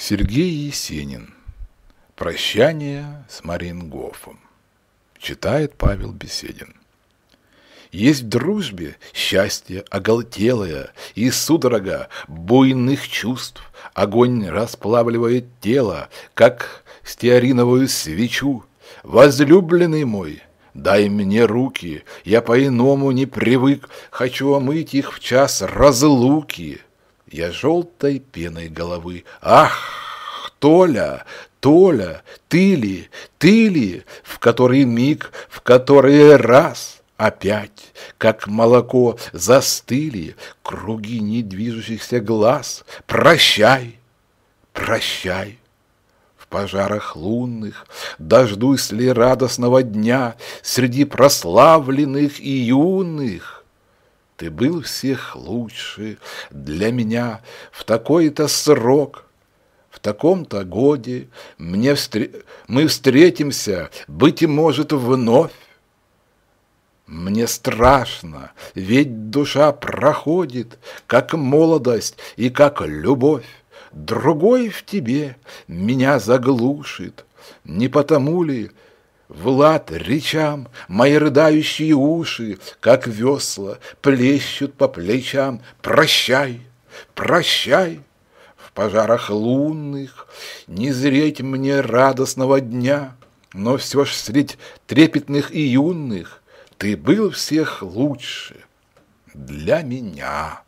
Сергей Есенин. Прощание с Марингофом. Читает Павел Беседин. Есть в дружбе счастье оголтелое и судорога буйных чувств. Огонь расплавливает тело, как стеариновую свечу. Возлюбленный мой, дай мне руки, я по-иному не привык, хочу омыть их в час разлуки я желтой пеной головы. «Ах, Толя, Толя, ты ли, ты ли, в который миг, в который раз?» Опять, как молоко, застыли круги недвижущихся глаз. Прощай, прощай. В пожарах лунных дождусь ли радостного дня Среди прославленных и юных? Ты был всех лучше для меня в такой-то срок. В таком-то годе мне встр... мы встретимся, быть и может, вновь. Мне страшно, ведь душа проходит, как молодость и как любовь. Другой в тебе меня заглушит, не потому ли, Влад речам мои рыдающие уши, Как весла, плещут по плечам. Прощай, прощай, в пожарах лунных Не зреть мне радостного дня, Но все ж средь трепетных и юных Ты был всех лучше для меня.